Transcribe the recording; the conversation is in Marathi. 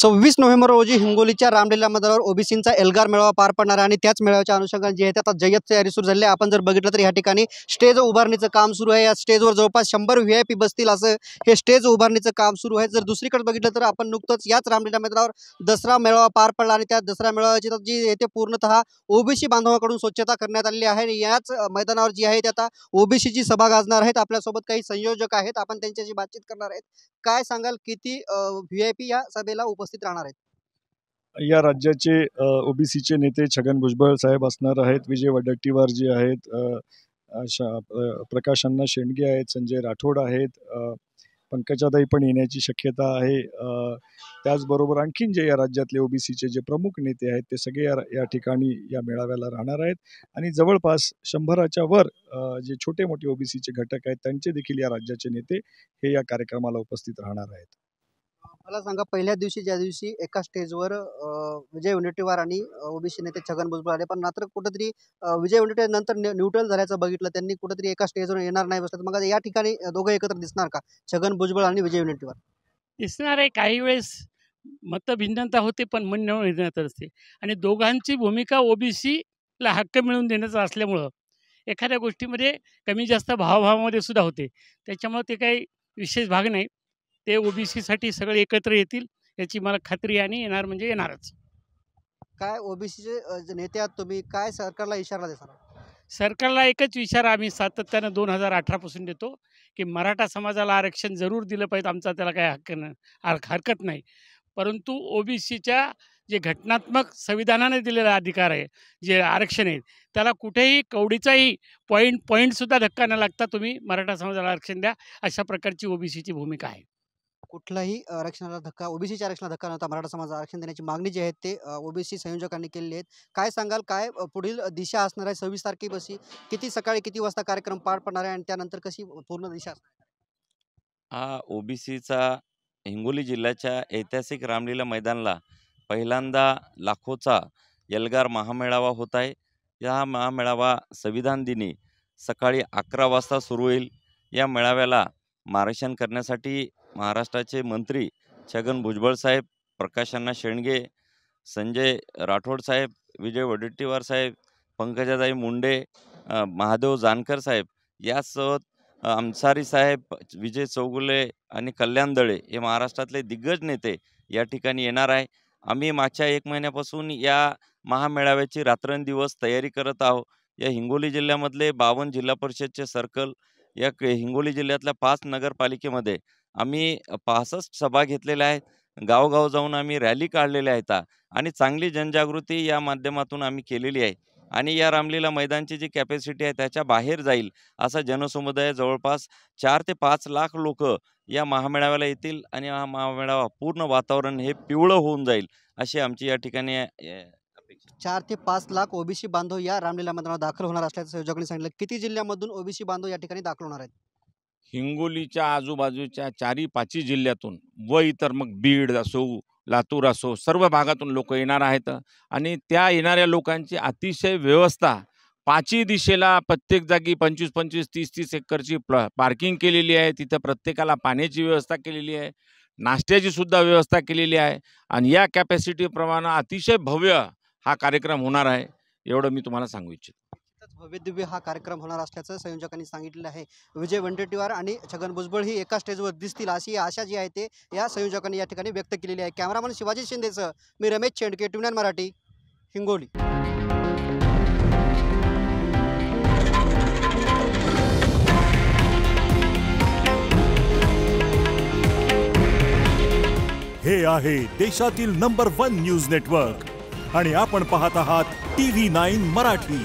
सव्वीस नोव्हेंबर रोजी हिंगोलीच्या रामलीला मैदानावर ओबीसींचा एल्गार मेळावा पार पडणार आणि त्याच मेळाव्याच्या अनुषंगाने जे आहे आता जय्यत तयारी सुरू झाली आपण जर बघितलं तर या ठिकाणी स्टेज उभारणीचं काम सुरू आहे या स्टेजवर जवळपास शंभर व्ही आय पी बसतील असं हे स्टेज उभारणीचं काम सुरू आहे जर दुसरीकडे बघितलं तर आपण नुकतंच याच रामलीला मैदानावर दसरा मेळावा पार पडला आणि त्या दसरा मेळाव्याची जी येथे पूर्णतः ओबीसी बांधवाकडून स्वच्छता करण्यात आलेली आहे आणि याच मैदानावर जी आहे ते आता ओबीसीची सभा गाजणार आहेत आपल्यासोबत काही संयोजक आहेत आपण त्यांच्याशी बातचीत करणार आहेत काय सांगाल किती व्ही या सभेला उप उपस्थित राहणार आहेत या राज्याचे ओबीसीचे नेते छगन भुजबळ साहेब असणार आहेत विजय वडट्टीवार जे आहेत प्रकाश अण्णा शेंडगे आहेत संजय राठोड आहेत पंकजादाई पण येण्याची शक्यता आहे त्याचबरोबर आणखीन जे या राज्यातले ओबीसीचे जे प्रमुख नेते आहेत ते सगळे या या ठिकाणी या मेळाव्याला राहणार आहेत आणि जवळपास शंभराच्या वर जे छोटे मोठे ओबीसीचे घटक आहेत त्यांचे देखील या राज्याचे नेते हे या कार्यक्रमाला उपस्थित राहणार आहेत मला सांगा पहिल्या दिवशी ज्या दिवशी एका स्टेजवर विजय वडेट्टीवार आणि ओबीसी नेते छगन भुजबळ आले पण मात्र कुठंतरी विजय वडेट्टीवार नंतर न्यूट्रल झाल्याचं बघितलं त्यांनी कुठंतरी एका स्टेजवर येणार नाही बसलं मग या ठिकाणी दोघं एकत्र दिसणार का छगन भुजबळ आणि विजय वडेट्टीवार दिसणार आहे काही वेळेस मतभिन्नता होते पण म्हणणं असते आणि दोघांची भूमिका ओबीसीला हक्क मिळवून देण्याचा असल्यामुळं एखाद्या गोष्टीमध्ये कमी जास्त भावभावामध्ये सुद्धा होते त्याच्यामुळे ते काही विशेष भाग नाही ते ओबीसीसाठी सगळे एकत्र येतील याची मला खात्री आणि येणार म्हणजे येणारच काय ओबीसीचे नेते आहात तुम्ही काय सरकारला इशारा देणार सरकारला एकच विचार आम्ही सातत्यानं दोन हजार अठरापासून देतो की मराठा समाजाला आरक्षण जरूर दिलं पाहिजे आमचा त्याला काय हक्क नाही हरकत नाही परंतु सीच्या जे घटनात्मक संविधानाने दिलेला अधिकार आहे जे आरक्षण आहे त्याला कुठेही कवडीचाही पॉईंट पॉईंटसुद्धा धक्का न लागता तुम्ही मराठा समाजाला आरक्षण द्या अशा प्रकारची ओबीसीची भूमिका आहे कुठलाही आरक्षणाला धक्का ओबीसीच्या आरक्षणाला धक्का नव्हता मराठा समाजाला आरक्षण देण्याची मागणी जी आहे ते ओबीसी संयोजकांनी केलेली आहेत काय सांगाल काय पुढील दिशा असणार आहे सव्वीस तारखेपासून किती सकाळी किती वाजता कार्यक्रम पार पडणार आहे आणि त्यानंतर कशी पूर्ण दिशा असणार हा ओबीसीचा हिंगोली जिल्ह्याच्या ऐतिहासिक रामलीला मैदानला पहिल्यांदा लाखोचा यलगार महामेळावा होत आहे या महामेळावा संविधान दिनी सकाळी अकरा वाजता सुरू होईल या मेळाव्याला मार्गदर्शन करण्यासाठी महाराष्ट्राचे मंत्री छगन भुजबळ साहेब प्रकाशांना शेंडगे संजय राठोड साहेब विजय वडेट्टीवार साहेब पंकजाताई मुंडे महादेव जानकर साहेब यासह अंसारी साहेब विजय चौगुले आणि कल्याण दळे हे महाराष्ट्रातले दिग्गज नेते या ठिकाणी येणार आहे आम्ही मागच्या एक महिन्यापासून या महामेळाव्याची रात्रंदिवस तयारी करत आहोत या हिंगोली जिल्ह्यामधले बावन्न जिल्हा परिषदचे सर्कल या हिंगोली जिल्ह्यातल्या पाच नगरपालिकेमध्ये आम्ही पासष्ट सभा घेतलेल्या आहेत. गावगाव जाऊन आम्ही रॅली काढलेल्या आहेत आणि चांगली जनजागृती या माध्यमातून आम्ही केलेली आहे. आणि या रामलीला मैदानची जी कॅपॅसिटी आहे त्याच्या बाहेर जाईल असा जनसमुदाय जवळपास चार ते पाच लाख लोक या महामेळाव्याला येतील आणि हा महामेळावा पूर्ण वातावरण हे पिवळं होऊन जाईल अशी आमची या ठिकाणी चार ते पाच लाख ओबीसी बांधव या रामलीला मैदानावर दाखल होणार असल्याचं संयोजकांनी सांगितलं किती जिल्ह्यामधून ओबीसी बांधव या ठिकाणी दाखल होणार आहेत हिंगोलीच्या आजूबाजूच्या चारी पाची जिल्ह्यातून व इतर मग बीड असो लातूर असो सर्व भागातून लोक येणार आहेत आणि त्या येणाऱ्या लोकांची अतिशय व्यवस्था पाचही दिशेला प्रत्येक जागी पंचवीस पंचवीस तीस तीस एकरची प्ल पार्किंग केलेली आहे तिथं प्रत्येकाला पाण्याची व्यवस्था केलेली आहे नाश्त्याची सुद्धा व्यवस्था केलेली आहे आणि या कॅपॅसिटीप्रमाणे अतिशय भव्य हा कार्यक्रम होणार आहे एवढं मी तुम्हाला सांगू इच्छितो भव्यदिव्य हा कार्यक्रम होणार असल्याचं संयोजकांनी सांगितलेलं आहे विजय वंडेटीवार आणि छगन भुजबळ ही एका स्टेजवर दिसतील अशी आशा जी आहे ते या संयोजकांनी या ठिकाणी व्यक्त केलेली आहे कॅमेरामन शिवाजी शिंदेसह मी रमेश चेंडके नाईन मराठी हिंगोली हे आहे देशातील नंबर वन न्यूज नेटवर्क आणि आपण पाहत आहात टी व्ही नाईन मराठी